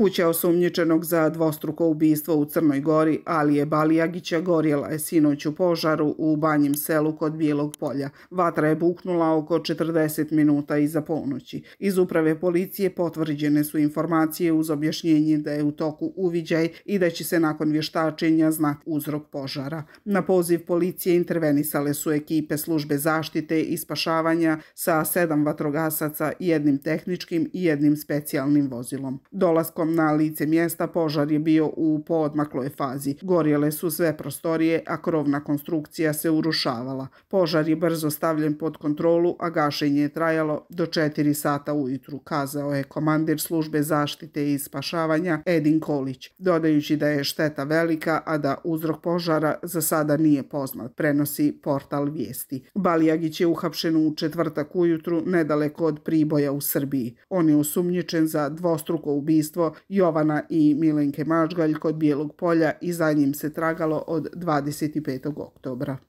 Kuća osumnjičenog za dvostruko ubijstvo u Crnoj gori Alije Balijagića gorjela je sinoć u požaru u Banjim selu kod Bijelog polja. Vatra je buknula oko 40 minuta iza ponoći. Iz uprave policije potvrđene su informacije uz objašnjenje da je u toku uviđaj i da će se nakon vještačenja znati uzrok požara. Na poziv policije intervenisale su ekipe službe zaštite i spašavanja sa sedam vatrogasaca, jednim tehničkim i jednim specijalnim vozilom. Dolaskom na lice mjesta požar je bio u poodmakloj fazi. Gorjele su sve prostorije, a krovna konstrukcija se urušavala. Požar je brzo stavljen pod kontrolu, a gašenje je trajalo do 4 sata ujutru, kazao je komandir službe zaštite i spašavanja Edin Kolić, dodajući da je šteta velika, a da uzrok požara za sada nije poznat, prenosi portal vijesti. Balijagić je uhapšen u četvrtak ujutru nedaleko od Priboja u Srbiji. On je usumnjičen za dvostruko ubijstvo Jovana i Milenke Mažgalj kod Bijelog polja i za njim se tragalo od 25. oktobra.